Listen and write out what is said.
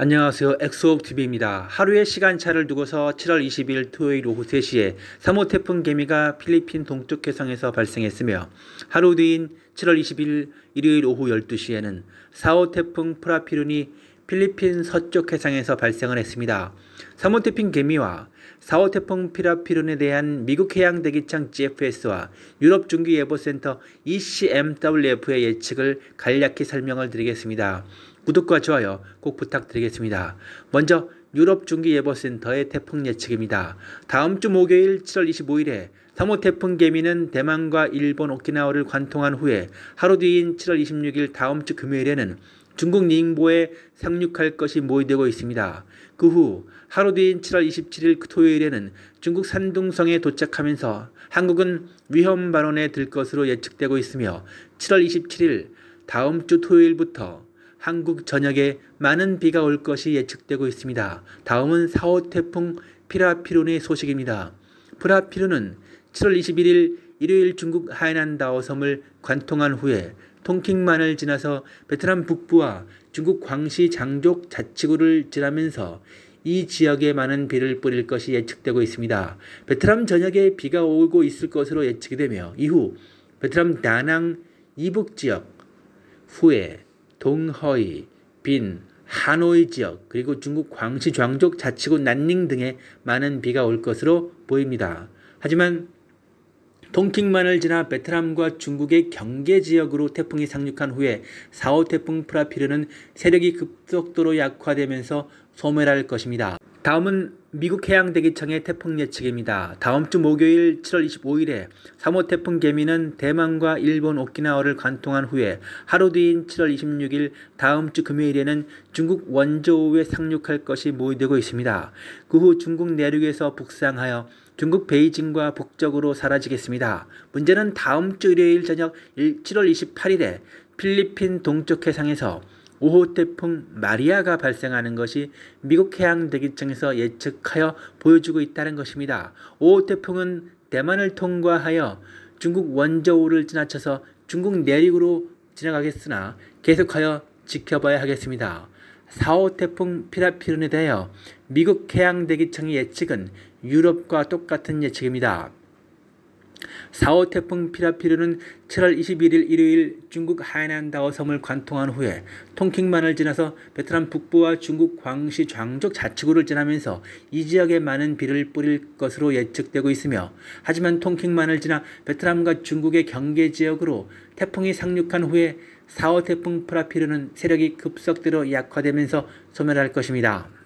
안녕하세요. 엑소옥TV입니다. 하루의 시간차를 두고서 7월 20일 토요일 오후 3시에 3호 태풍 개미가 필리핀 동쪽 해상에서 발생했으며 하루 뒤인 7월 20일 일요일 오후 12시에는 4호 태풍 프라피룬이 필리핀 서쪽 해상에서 발생을 했습니다. 3호 태풍 개미와 4호 태풍 피라피룬에 대한 미국 해양대기청 GFS와 유럽 중기예보센터 ECMWF의 예측을 간략히 설명을 드리겠습니다. 구독과 좋아요 꼭 부탁드리겠습니다. 먼저 유럽 중기예보센터의 태풍 예측입니다. 다음 주 목요일 7월 25일에 3호 태풍 개미는 대만과 일본 오키나와를 관통한 후에 하루 뒤인 7월 26일 다음 주 금요일에는 중국 닝보에 상륙할 것이 모의되고 있습니다. 그 후 하루 뒤인 7월 27일 그 토요일에는 중국 산둥성에 도착하면서 한국은 위험 발언에 들 것으로 예측되고 있으며 7월 27일 다음 주 토요일부터 한국 전역에 많은 비가 올 것이 예측되고 있습니다. 다음은 4호 태풍 피라피룬의 소식입니다. 피라피룬은 7월 21일 일요일 중국 하이난다오섬을 관통한 후에 펑킹만을 지나서 베트남 북부와 중국 광시 장족 자치구를 지나면서 이 지역에 많은 비를 뿌릴 것이 예측되고 있습니다. 베트남 전역에 비가 오고 있을 것으로 예측이 되며 이후 베트남 다낭 이북 지역 후에 동허이, 빈, 하노이 지역 그리고 중국 광시 장족 자치구 난닝 등에 많은 비가 올 것으로 보입니다. 하지만 통킹만을 지나 베트남과 중국의 경계 지역으로 태풍이 상륙한 후에 4호 태풍 프라피르는 세력이 급속도로 약화되면서 소멸할 것입니다. 다음은 미국 해양대기청의 태풍 예측입니다. 다음 주 목요일 7월 25일에 3호 태풍 개미는 대만과 일본 오키나와를 관통한 후에 하루 뒤인 7월 26일 다음 주 금요일에는 중국 원저우에 상륙할 것이 모의되고 있습니다. 그 후 중국 내륙에서 북상하여 중국 베이징과 북쪽으로 사라지겠습니다. 문제는 다음 주 일요일 저녁 7월 28일에 필리핀 동쪽 해상에서 5호 태풍 마리아가 발생하는 것이 미국 해양 대기청에서 예측하여 보여주고 있다는 것입니다. 5호 태풍은 대만을 통과하여 중국 원저우를 지나쳐서 중국 내륙으로 지나가겠으나 계속하여 지켜봐야 하겠습니다. 4호 태풍 피라피룬에 대하여 미국 해양대기청의 예측은 유럽과 똑같은 예측입니다. 4호 태풍 피라피르는 7월 21일 일요일 중국 하이난다오 섬을 관통한 후에 통킹만을 지나서 베트남 북부와 중국 광시 장족 자치구를 지나면서 이 지역에 많은 비를 뿌릴 것으로 예측되고 있으며 하지만 통킹만을 지나 베트남과 중국의 경계 지역으로 태풍이 상륙한 후에 4호 태풍 프라피르는 세력이 급속도로 약화되면서 소멸할 것입니다.